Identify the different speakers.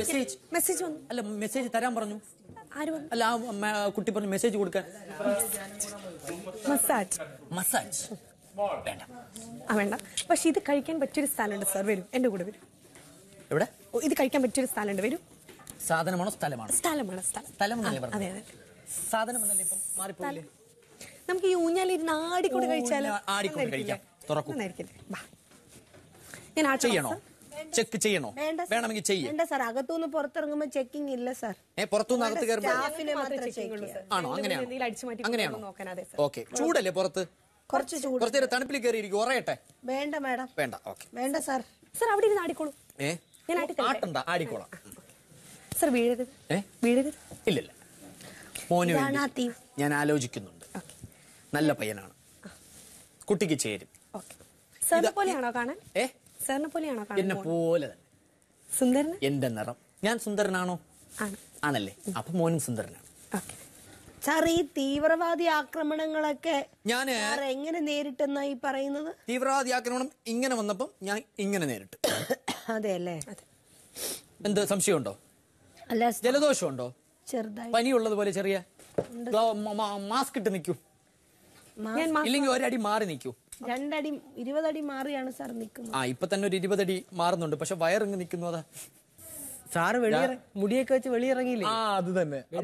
Speaker 1: message message വന്നു അല്ല message തരാൻ പറഞ്ഞു അല്ല ആ കുട്ടി പറഞ്ഞു മെസ്സേജ് കൊടുക്കാൻ മസാജ് മസാജ് വേണ്ട
Speaker 2: ആ വേണ്ട പക്ഷെ ഇത് കഴിക്കാൻ പറ്റിയൊരു സ്ഥലമുണ്ട് സാർ വരും എന്റെ കൂടെ വരും എവിടെ ഇത് കഴിക്കാൻ പറ്റിയൊരു സ്ഥലമുണ്ട് വരും
Speaker 1: സാധനമാണോ സ്ഥലമാണോ
Speaker 2: സ്ഥലമാണ് സ്ഥലം സ്ഥലം അതെ അതെ സാധനം എന്നല്ലേ ഇപ്പം മാറിപ്പോയില്ലേ നമുക്ക് ഈ ഊഞ്ഞാലിരുന്ന് ആടിക്കൊണ്ട് കഴിച്ചാലോ ആടിക്കൊണ്ട് കഴിക്കാം
Speaker 1: തുറക്കും ഞാൻ ആ ചെയ്യണോ ചെക്ക് ചെയ്യണോ വേണമെങ്കിൽ ചെയ്യും വേണ്ട
Speaker 3: സാർ അകത്തുനിന്ന് പുറത്തിറങ്ങുമ്പോ ചെക്കിംഗ് ഇല്ല സർ
Speaker 1: ഏ പുറത്തുനിന്ന് അകത്ത്
Speaker 3: കയറുമ്പോൾ ആണോ അങ്ങനെയാണോ അങ്ങനെയാണോ
Speaker 1: ഓക്കെ ചൂടല്ലേ പുറത്ത് കുറച്ച് ചൂട് കുറച്ച് നേരം തണുപ്പിൽ കയറിയിരിക്കും ഉറയട്ടെ വേണ്ട മാഡം വേണ്ട ഓക്കെ
Speaker 2: വേണ്ട സർ സർ അവിടെ ഇരുന്ന് ആടിക്കോളൂ ഏ ഞാൻ
Speaker 1: ആട്ടണ്ട ആടിക്കോളാം
Speaker 2: സർ വീഴരുത് ഏ വീഴരുത്
Speaker 1: ഇല്ലില്ല മോന് വേണ്ടി ഞാൻ ആലോചിക്കുന്നുണ്ട് നല്ല പയ്യനാണ് കുട്ടിക്ക് ചേരും
Speaker 2: സർ പോലെയാണോ കാണാൻ ഏ പോലെയാണോ എന്നെ
Speaker 1: പോലെ എന്റെ നിറം ഞാൻ സുന്ദരനാണോ ആണല്ലേ അപ്പൊ മോനും സുന്ദരനാണ്
Speaker 3: തീവ്രവാദി ആക്രമണങ്ങളൊക്കെ ഞാൻ എങ്ങനെ നേരിട്ടെന്നാ ഈ പറയുന്നത് തീവ്രവാദി
Speaker 1: ആക്രമണം ഇങ്ങനെ വന്നപ്പം ഞാൻ ഇങ്ങനെ നേരിട്ടു അതെ അല്ലേ എന്ത് സംശയമുണ്ടോ അല്ല ജലദോഷമുണ്ടോ
Speaker 3: ചെറുതായി പനിയുള്ളത് പോലെ ചെറിയ
Speaker 1: മാസ്ക് ഇട്ട് നിൽക്കൂ
Speaker 3: ഇല്ലെങ്കിൽ ഒരടി മാറി നിൽക്കൂ രണ്ടടി ഇരുപതടി മാറിയാണ് സാർ നിൽക്കുന്നത് ആ
Speaker 1: ഇപ്പൊ തന്നെ ഒരു ഇരുപതടി മാറുന്നുണ്ട് പക്ഷെ വയറിങ് നിൽക്കുന്നു അതാ സാറ് വെളിയിറ മുടിയൊക്കെ വെച്ച് വെളിയിറങ്ങിയില്ലേ ആ അത് തന്നെ